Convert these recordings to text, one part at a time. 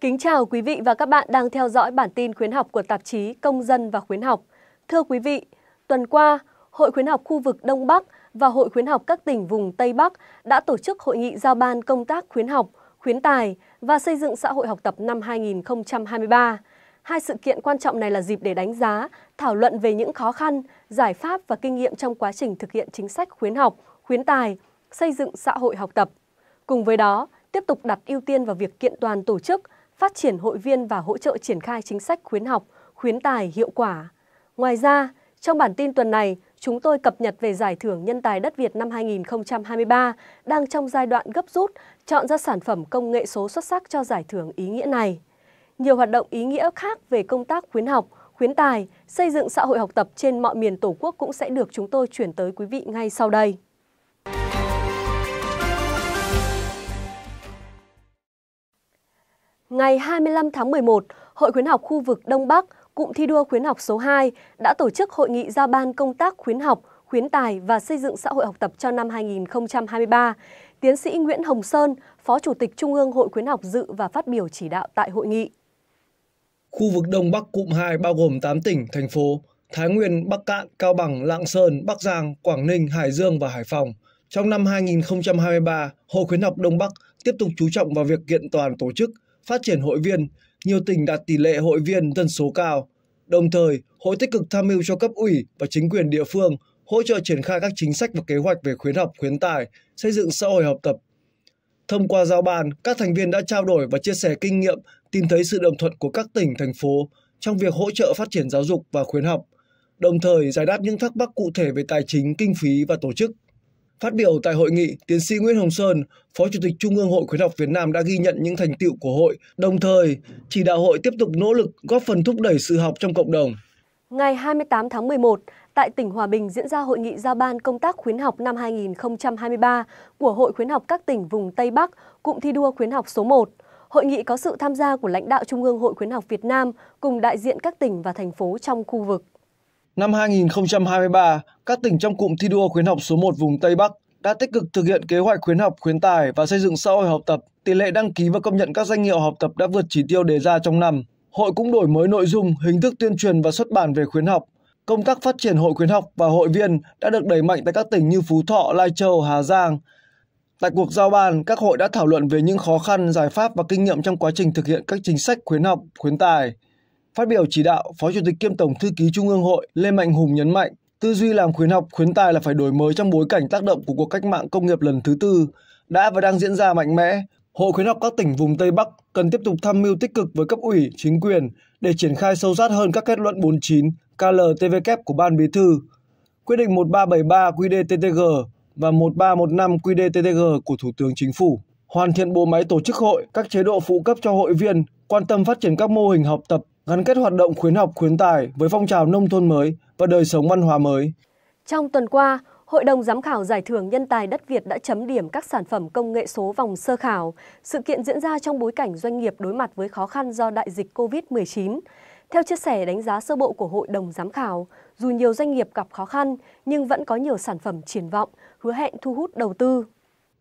Kính chào quý vị và các bạn đang theo dõi bản tin khuyến học của tạp chí Công dân và Khuyến học. Thưa quý vị, tuần qua, Hội khuyến học khu vực Đông Bắc và Hội khuyến học các tỉnh vùng Tây Bắc đã tổ chức hội nghị giao ban công tác khuyến học, khuyến tài và xây dựng xã hội học tập năm 2023. Hai sự kiện quan trọng này là dịp để đánh giá, thảo luận về những khó khăn, giải pháp và kinh nghiệm trong quá trình thực hiện chính sách khuyến học, khuyến tài, xây dựng xã hội học tập. Cùng với đó, tiếp tục đặt ưu tiên vào việc kiện toàn tổ chức, phát triển hội viên và hỗ trợ triển khai chính sách khuyến học, khuyến tài hiệu quả. Ngoài ra, trong bản tin tuần này, chúng tôi cập nhật về Giải thưởng Nhân tài đất Việt năm 2023 đang trong giai đoạn gấp rút chọn ra sản phẩm công nghệ số xuất sắc cho giải thưởng ý nghĩa này. Nhiều hoạt động ý nghĩa khác về công tác khuyến học, khuyến tài, xây dựng xã hội học tập trên mọi miền Tổ quốc cũng sẽ được chúng tôi chuyển tới quý vị ngay sau đây. Ngày 25 tháng 11, Hội khuyến học khu vực Đông Bắc, cụm thi đua khuyến học số 2 đã tổ chức hội nghị giao ban công tác khuyến học, khuyến tài và xây dựng xã hội học tập cho năm 2023. Tiến sĩ Nguyễn Hồng Sơn, Phó Chủ tịch Trung ương Hội khuyến học dự và phát biểu chỉ đạo tại hội nghị. Khu vực Đông Bắc cụm 2 bao gồm 8 tỉnh, thành phố Thái Nguyên, Bắc Cạn, Cao Bằng, Lạng Sơn, Bắc Giang, Quảng Ninh, Hải Dương và Hải Phòng. Trong năm 2023, Hội khuyến học Đông Bắc tiếp tục chú trọng vào việc kiện toàn tổ chức, phát triển hội viên, nhiều tỉnh đạt tỷ lệ hội viên dân số cao. Đồng thời, hội tích cực tham mưu cho cấp ủy và chính quyền địa phương hỗ trợ triển khai các chính sách và kế hoạch về khuyến học, khuyến tài, xây dựng xã hội học tập. Thông qua giao ban, các thành viên đã trao đổi và chia sẻ kinh nghiệm, tìm thấy sự đồng thuận của các tỉnh, thành phố trong việc hỗ trợ phát triển giáo dục và khuyến học, đồng thời giải đáp những thắc mắc cụ thể về tài chính, kinh phí và tổ chức. Phát biểu tại hội nghị, tiến sĩ Nguyễn Hồng Sơn, Phó Chủ tịch Trung ương Hội Khuyến học Việt Nam đã ghi nhận những thành tiệu của hội, đồng thời chỉ đạo hội tiếp tục nỗ lực góp phần thúc đẩy sự học trong cộng đồng. Ngày 28 tháng 11, tại tỉnh Hòa Bình diễn ra hội nghị giao ban công tác khuyến học năm 2023 của Hội khuyến học các tỉnh vùng Tây Bắc, cụm thi đua khuyến học số 1. Hội nghị có sự tham gia của lãnh đạo Trung ương Hội khuyến học Việt Nam cùng đại diện các tỉnh và thành phố trong khu vực. Năm 2023, các tỉnh trong cụm thi đua khuyến học số 1 vùng Tây Bắc đã tích cực thực hiện kế hoạch khuyến học khuyến tài và xây dựng xã hội học tập. Tỷ lệ đăng ký và công nhận các danh hiệu học tập đã vượt chỉ tiêu đề ra trong năm. Hội cũng đổi mới nội dung, hình thức tuyên truyền và xuất bản về khuyến học. Công tác phát triển hội khuyến học và hội viên đã được đẩy mạnh tại các tỉnh như Phú Thọ, Lai Châu, Hà Giang. Tại cuộc giao ban, các hội đã thảo luận về những khó khăn, giải pháp và kinh nghiệm trong quá trình thực hiện các chính sách khuyến học, khuyến tài. Phát biểu chỉ đạo, Phó Chủ tịch kiêm Tổng Thư ký Trung ương Hội Lê Mạnh Hùng nhấn mạnh, tư duy làm khuyến học, khuyến tài là phải đổi mới trong bối cảnh tác động của cuộc cách mạng công nghiệp lần thứ tư đã và đang diễn ra mạnh mẽ. Hội khuyến học các tỉnh vùng Tây Bắc cần tiếp tục tham mưu tích cực với cấp ủy, chính quyền để triển khai sâu sát hơn các kết luận 49 KLTVK của Ban Bí thư, quyết định 1373 QĐTtg và 1315 QĐTtg của Thủ tướng Chính phủ hoàn thiện bộ máy tổ chức hội, các chế độ phụ cấp cho hội viên, quan tâm phát triển các mô hình học tập, gắn kết hoạt động khuyến học khuyến tài với phong trào nông thôn mới và đời sống văn hóa mới. Trong tuần qua, Hội đồng giám khảo giải thưởng nhân tài đất Việt đã chấm điểm các sản phẩm công nghệ số vòng sơ khảo. Sự kiện diễn ra trong bối cảnh doanh nghiệp đối mặt với khó khăn do đại dịch COVID-19. Theo chia sẻ đánh giá sơ bộ của Hội đồng giám khảo, dù nhiều doanh nghiệp gặp khó khăn nhưng vẫn có nhiều sản phẩm triển vọng, hứa hẹn thu hút đầu tư.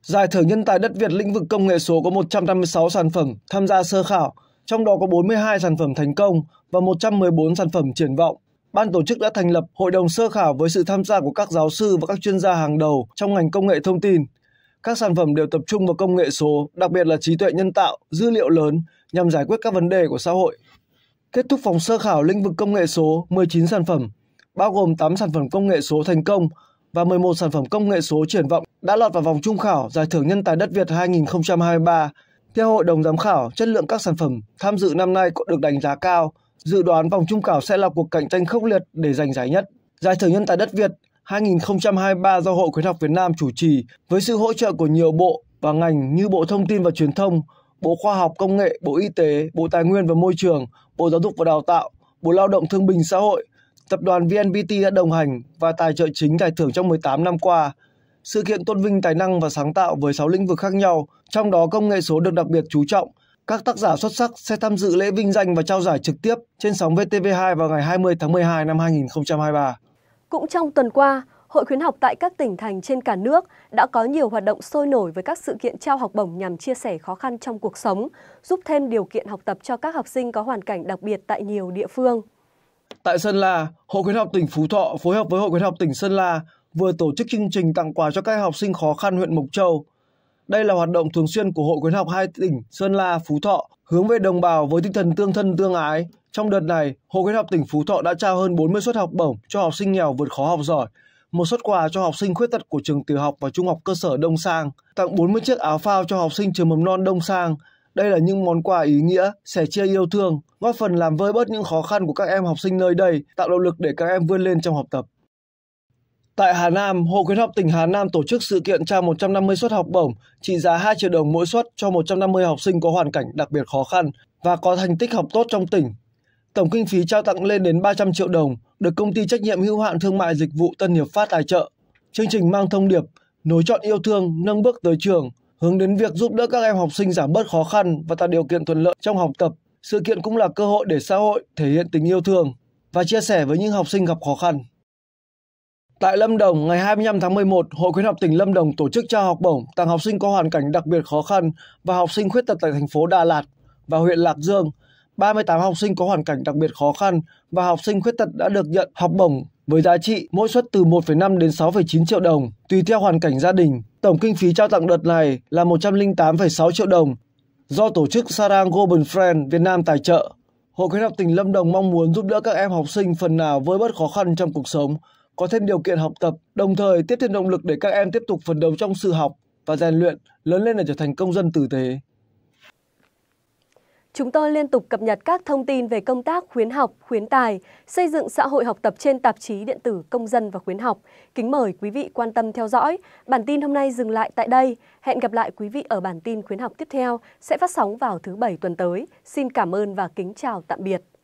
Giải thưởng nhân tài đất Việt lĩnh vực công nghệ số có 156 sản phẩm tham gia sơ khảo, trong đó có 42 sản phẩm thành công và 114 sản phẩm triển vọng. Ban tổ chức đã thành lập hội đồng sơ khảo với sự tham gia của các giáo sư và các chuyên gia hàng đầu trong ngành công nghệ thông tin. Các sản phẩm đều tập trung vào công nghệ số, đặc biệt là trí tuệ nhân tạo, dữ liệu lớn nhằm giải quyết các vấn đề của xã hội. Kết thúc vòng sơ khảo lĩnh vực công nghệ số 19 sản phẩm, bao gồm 8 sản phẩm công nghệ số thành công và 11 sản phẩm công nghệ số triển vọng đã lọt vào vòng trung khảo Giải thưởng Nhân tài đất Việt 2023. Theo Hội đồng Giám khảo, chất lượng các sản phẩm tham dự năm nay cũng được đánh giá cao. Dự đoán vòng trung khảo sẽ là cuộc cạnh tranh khốc liệt để giành giải nhất. Giải thưởng Nhân tài đất Việt 2023 do Hội Khuyến học Việt Nam chủ trì với sự hỗ trợ của nhiều bộ và ngành như Bộ Thông tin và Truyền thông, Bộ Khoa học Công nghệ, Bộ Y tế, Bộ Tài nguyên và Môi trường, Bộ Giáo dục và Đào tạo, Bộ Lao động Thương binh Xã hội, Tập đoàn VNPT đã đồng hành và tài trợ chính giải thưởng trong 18 năm qua. Sự kiện tôn vinh tài năng và sáng tạo với 6 lĩnh vực khác nhau, trong đó công nghệ số được đặc biệt chú trọng. Các tác giả xuất sắc sẽ tham dự lễ vinh danh và trao giải trực tiếp trên sóng VTV2 vào ngày 20 tháng 12 năm 2023. Cũng trong tuần qua, Hội khuyến học tại các tỉnh thành trên cả nước đã có nhiều hoạt động sôi nổi với các sự kiện trao học bổng nhằm chia sẻ khó khăn trong cuộc sống, giúp thêm điều kiện học tập cho các học sinh có hoàn cảnh đặc biệt tại nhiều địa phương. Tại Sơn La, Hội khuyến học tỉnh Phú Thọ phối hợp với Hội khuyến học tỉnh Sơn La vừa tổ chức chương trình tặng quà cho các học sinh khó khăn huyện Mộc Châu. Đây là hoạt động thường xuyên của Hội khuyến học hai tỉnh Sơn La, Phú Thọ hướng về đồng bào với tinh thần tương thân tương ái. Trong đợt này, Hội khuyến học tỉnh Phú Thọ đã trao hơn 40 suất học bổng cho học sinh nghèo vượt khó học giỏi, một suất quà cho học sinh khuyết tật của trường tiểu học và trung học cơ sở Đông Sang, tặng 40 chiếc áo phao cho học sinh trường mầm non Đông Sang. Đây là những món quà ý nghĩa, sẻ chia yêu thương, góp phần làm vơi bớt những khó khăn của các em học sinh nơi đây, tạo động lực để các em vươn lên trong học tập. Tại Hà Nam, Hội khuyến học tỉnh Hà Nam tổ chức sự kiện trao 150 suất học bổng trị giá 2 triệu đồng mỗi suất cho 150 học sinh có hoàn cảnh đặc biệt khó khăn và có thành tích học tốt trong tỉnh. Tổng kinh phí trao tặng lên đến 300 triệu đồng được công ty trách nhiệm hữu hạn thương mại dịch vụ Tân Hiệp Phát tài trợ. Chương trình mang thông điệp nối chọn yêu thương, nâng bước tới trường, hướng đến việc giúp đỡ các em học sinh giảm bớt khó khăn và tạo điều kiện thuận lợi trong học tập. Sự kiện cũng là cơ hội để xã hội thể hiện tình yêu thương và chia sẻ với những học sinh gặp khó khăn. Tại Lâm Đồng, ngày 25 tháng 11, Hội khuyến học tỉnh Lâm Đồng tổ chức trao học bổng tặng học sinh có hoàn cảnh đặc biệt khó khăn và học sinh khuyết tật tại thành phố Đà Lạt và huyện Lạc Dương. 38 học sinh có hoàn cảnh đặc biệt khó khăn và học sinh khuyết tật đã được nhận học bổng với giá trị mỗi suất từ 1,5 đến 6,9 triệu đồng, tùy theo hoàn cảnh gia đình. Tổng kinh phí trao tặng đợt này là 108,6 triệu đồng do tổ chức Sarang Global Friend Việt Nam tài trợ. Hội khuyến học tỉnh Lâm Đồng mong muốn giúp đỡ các em học sinh phần nào vơi bớt khó khăn trong cuộc sống, có thêm điều kiện học tập, đồng thời tiếp thêm động lực để các em tiếp tục phấn đấu trong sự học và rèn luyện, lớn lên để trở thành công dân tử tế. Chúng tôi liên tục cập nhật các thông tin về công tác khuyến học, khuyến tài, xây dựng xã hội học tập trên tạp chí điện tử Công dân và Khuyến học. Kính mời quý vị quan tâm theo dõi. Bản tin hôm nay dừng lại tại đây. Hẹn gặp lại quý vị ở bản tin khuyến học tiếp theo sẽ phát sóng vào thứ Bảy tuần tới. Xin cảm ơn và kính chào tạm biệt.